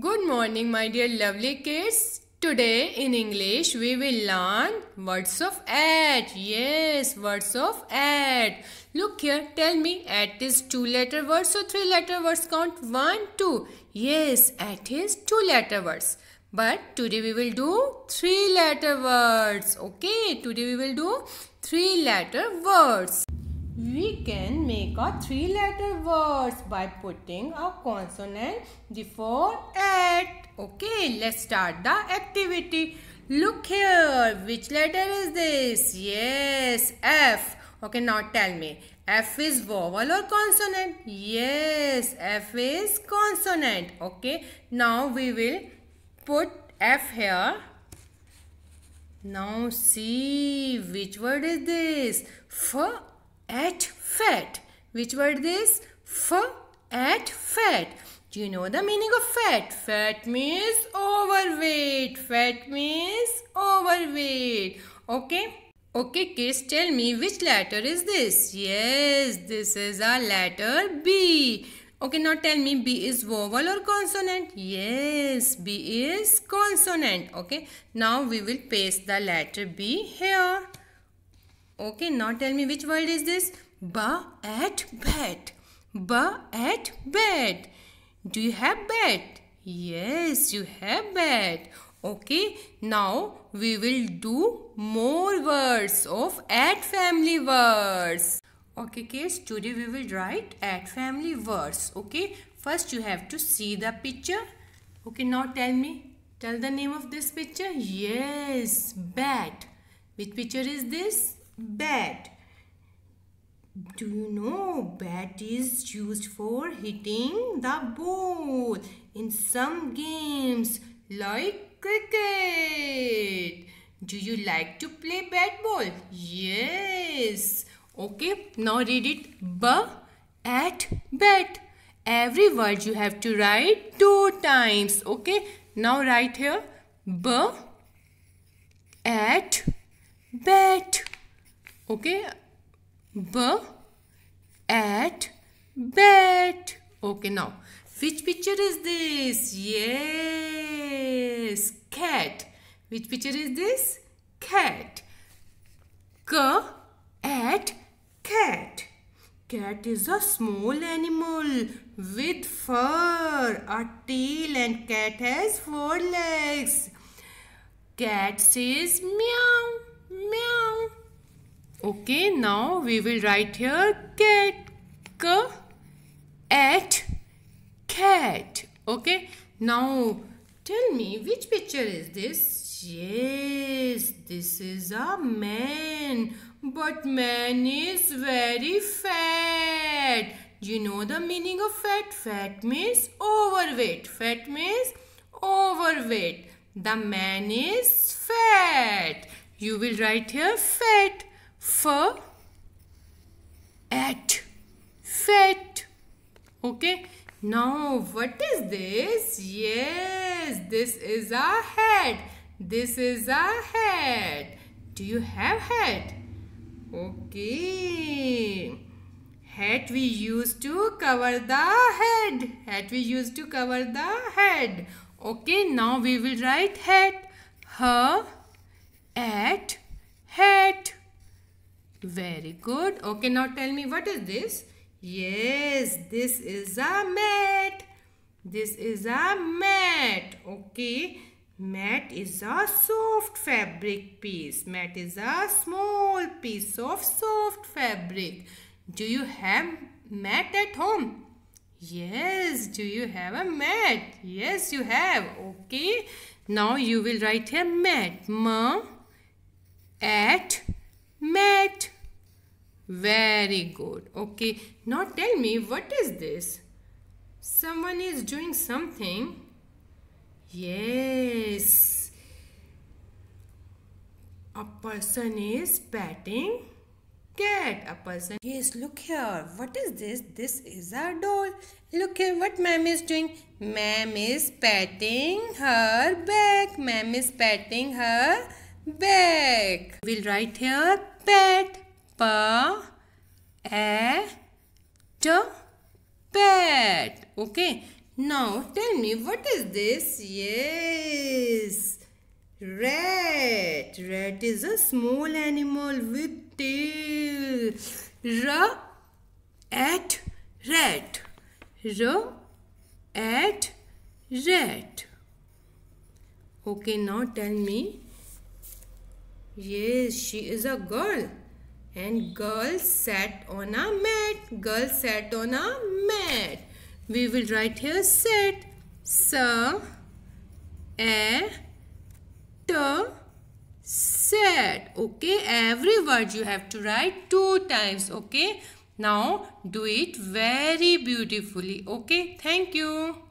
Good morning, my dear lovely kids. Today in English, we will learn words of at. Yes, words of at. Look here, tell me, at is two letter words or three letter words? Count one, two. Yes, at is two letter words. But today we will do three letter words. Okay, today we will do three letter words we can make a three letter words by putting a consonant before at. Okay, let's start the activity. Look here, which letter is this? Yes, F. Okay, now tell me, F is vowel or consonant? Yes, F is consonant. Okay, now we will put F here. Now see, which word is this? F at fat. Which word is F at fat. Do you know the meaning of fat? Fat means overweight. Fat means overweight. Okay? Okay, kids, tell me which letter is this? Yes, this is a letter B. Okay, now tell me B is vowel or consonant? Yes, B is consonant. Okay, now we will paste the letter B here. Okay, now tell me which word is this? Ba at bat. Ba at bat. Do you have bat? Yes, you have bat. Okay, now we will do more words of at family words. Okay kids, today we will write at family words. Okay, first you have to see the picture. Okay, now tell me, tell the name of this picture. Yes, bat. Which picture is this? bat. Do you know bat is used for hitting the ball in some games like cricket? Do you like to play bat ball? Yes. Okay, now read it. B at bat. Every word you have to write two times. Okay, now write here. B at okay b at bat okay now which picture is this yes cat which picture is this cat k at cat cat is a small animal with fur a tail and cat has four legs cat says meow meow Okay, now we will write here cat, k, at, cat. Okay, now tell me which picture is this? Yes, this is a man, but man is very fat. You know the meaning of fat? Fat means overweight. Fat means overweight. The man is fat. You will write here fat for at fat okay now what is this yes this is a head this is a head do you have head okay hat we use to cover the head hat we use to cover the head okay now we will write hat her at hat very good. Okay, now tell me what is this? Yes, this is a mat. This is a mat. Okay, mat is a soft fabric piece. Mat is a small piece of soft fabric. Do you have mat at home? Yes, do you have a mat? Yes, you have. Okay, now you will write a mat. Ma at met. Very good. Okay. Now tell me what is this? Someone is doing something. Yes. A person is patting cat. A person. Yes, look here. What is this? This is a doll. Look here what ma'am is doing. Ma'am is patting her back. Ma'am is patting her back. We'll write here bat. Pa, a, t, bat. Okay. Now tell me what is this? Yes. Rat. Rat is a small animal with tail. R at rat. R at rat. Okay, now tell me Yes, she is a girl. And girl sat on a mat. Girl sat on a mat. We will write here sat. Sir, a, to, set okay every word you have to write two times okay now do it very beautifully okay thank you